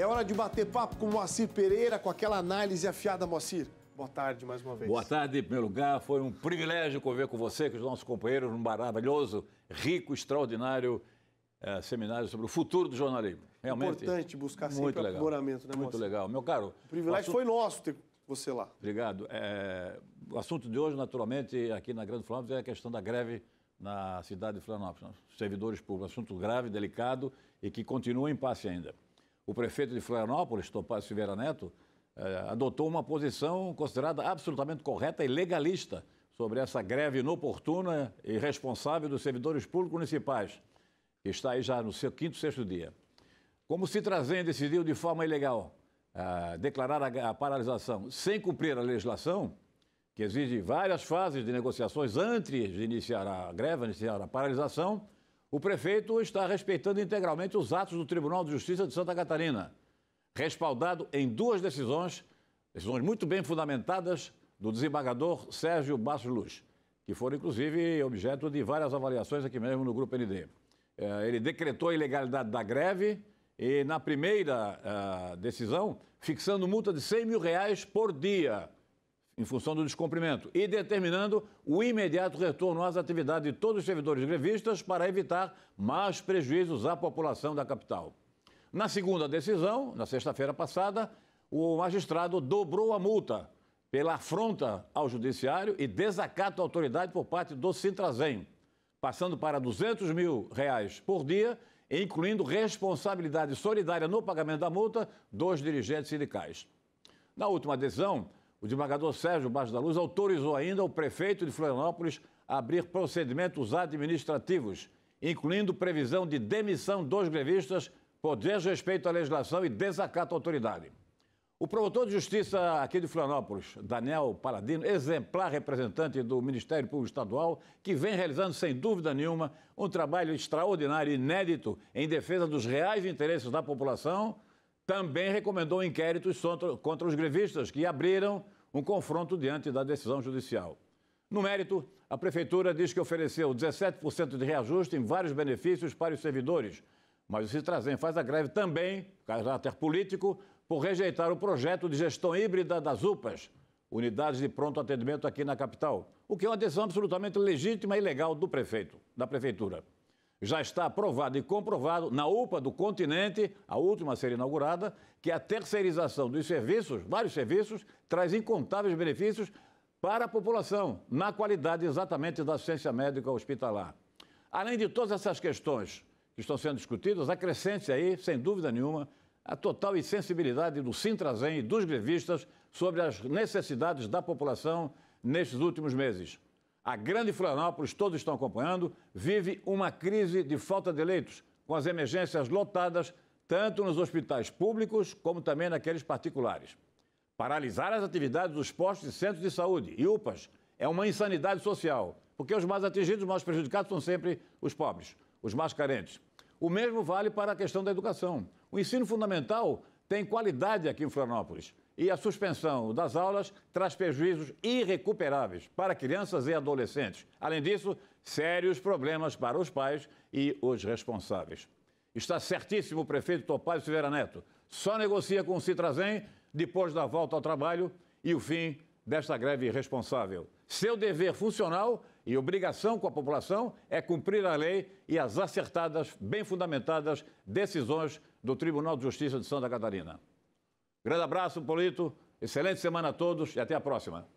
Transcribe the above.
É hora de bater papo com Moacir Pereira, com aquela análise afiada, Moacir. Boa tarde mais uma vez. Boa tarde, em primeiro lugar. Foi um privilégio conviver com você, com os nossos companheiros, num maravilhoso, rico, extraordinário é, seminário sobre o futuro do jornalismo. Realmente. Importante buscar sempre muito legal. aprimoramento, né, Moacir? Muito legal. Meu caro. O privilégio o assunto... foi nosso ter você lá. Obrigado. É, o assunto de hoje, naturalmente, aqui na Grande Flamengo é a questão da greve na cidade de Florianópolis. Né? Servidores públicos. Assunto grave, delicado e que continua em passe ainda o prefeito de Florianópolis, Topaz Silveira Neto, eh, adotou uma posição considerada absolutamente correta e legalista sobre essa greve inoportuna e responsável dos servidores públicos municipais, que está aí já no seu quinto, sexto dia. Como se Trazem decidiu de forma ilegal declarar a, a paralisação sem cumprir a legislação, que exige várias fases de negociações antes de iniciar a greve, iniciar a paralisação, o prefeito está respeitando integralmente os atos do Tribunal de Justiça de Santa Catarina, respaldado em duas decisões, decisões muito bem fundamentadas, do desembargador Sérgio Bastos Luz, que foram, inclusive, objeto de várias avaliações aqui mesmo no Grupo ND. É, ele decretou a ilegalidade da greve e, na primeira é, decisão, fixando multa de 100 mil reais por dia em função do descumprimento e determinando o imediato retorno às atividades de todos os servidores grevistas para evitar mais prejuízos à população da capital. Na segunda decisão, na sexta-feira passada, o magistrado dobrou a multa pela afronta ao judiciário e desacato à autoridade por parte do Sintrasem, passando para 200 mil reais por dia, incluindo responsabilidade solidária no pagamento da multa dos dirigentes sindicais. Na última decisão, o desembargador Sérgio Baixo da Luz autorizou ainda o prefeito de Florianópolis a abrir procedimentos administrativos, incluindo previsão de demissão dos grevistas por desrespeito à legislação e desacato à autoridade. O promotor de justiça aqui de Florianópolis, Daniel Paladino, exemplar representante do Ministério Público Estadual, que vem realizando, sem dúvida nenhuma, um trabalho extraordinário, e inédito, em defesa dos reais interesses da população, também recomendou inquéritos contra os grevistas que abriram um confronto diante da decisão judicial. No mérito, a Prefeitura diz que ofereceu 17% de reajuste em vários benefícios para os servidores, mas o Citrazen faz a greve também, caráter político, por rejeitar o projeto de gestão híbrida das UPAs, unidades de pronto atendimento aqui na capital, o que é uma decisão absolutamente legítima e legal do prefeito, da Prefeitura já está aprovado e comprovado na UPA do continente, a última a ser inaugurada, que a terceirização dos serviços, vários serviços, traz incontáveis benefícios para a população, na qualidade exatamente da assistência médica hospitalar. Além de todas essas questões que estão sendo discutidas, acrescente aí, sem dúvida nenhuma, a total insensibilidade do Sintrazen e dos grevistas sobre as necessidades da população nestes últimos meses. A Grande Florianópolis, todos estão acompanhando, vive uma crise de falta de leitos, com as emergências lotadas, tanto nos hospitais públicos como também naqueles particulares. Paralisar as atividades dos postos e centros de saúde e UPAs é uma insanidade social, porque os mais atingidos, os mais prejudicados são sempre os pobres, os mais carentes. O mesmo vale para a questão da educação. O ensino fundamental tem qualidade aqui em Florianópolis e a suspensão das aulas traz prejuízos irrecuperáveis para crianças e adolescentes. Além disso, sérios problemas para os pais e os responsáveis. Está certíssimo o prefeito Topazio Silveira Neto. Só negocia com o Citrazem depois da volta ao trabalho e o fim desta greve irresponsável. Seu dever funcional e obrigação com a população é cumprir a lei e as acertadas, bem fundamentadas decisões do Tribunal de Justiça de Santa Catarina. Grande abraço, Polito. Excelente semana a todos e até a próxima.